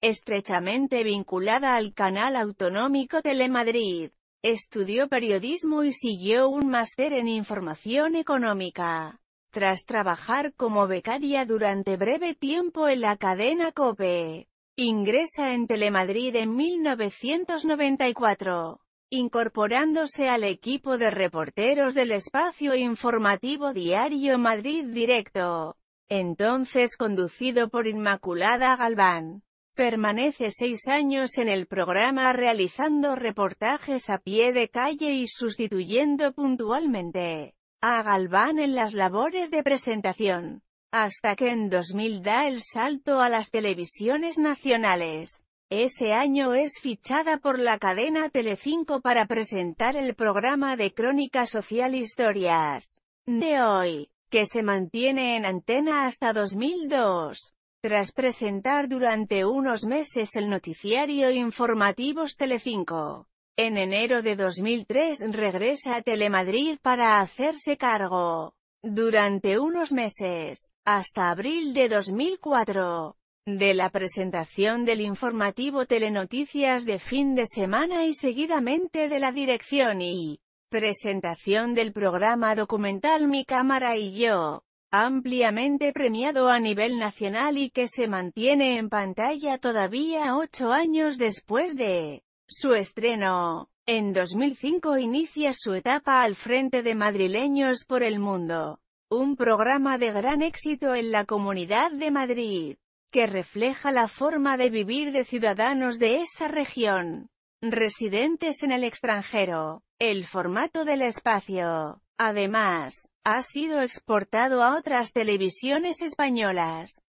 estrechamente vinculada al canal autonómico Telemadrid. Estudió periodismo y siguió un máster en información económica. Tras trabajar como becaria durante breve tiempo en la cadena COPE, ingresa en Telemadrid en 1994, incorporándose al equipo de reporteros del espacio informativo diario Madrid Directo, entonces conducido por Inmaculada Galván. Permanece seis años en el programa realizando reportajes a pie de calle y sustituyendo puntualmente a Galván en las labores de presentación, hasta que en 2000 da el salto a las televisiones nacionales. Ese año es fichada por la cadena Telecinco para presentar el programa de crónica social Historias de hoy, que se mantiene en antena hasta 2002 tras presentar durante unos meses el noticiario Informativos Telecinco. En enero de 2003 regresa a Telemadrid para hacerse cargo. Durante unos meses, hasta abril de 2004, de la presentación del informativo Telenoticias de fin de semana y seguidamente de la dirección y presentación del programa documental Mi Cámara y Yo ampliamente premiado a nivel nacional y que se mantiene en pantalla todavía ocho años después de su estreno. En 2005 inicia su etapa al frente de Madrileños por el Mundo, un programa de gran éxito en la Comunidad de Madrid, que refleja la forma de vivir de ciudadanos de esa región, residentes en el extranjero, el formato del espacio Además, ha sido exportado a otras televisiones españolas.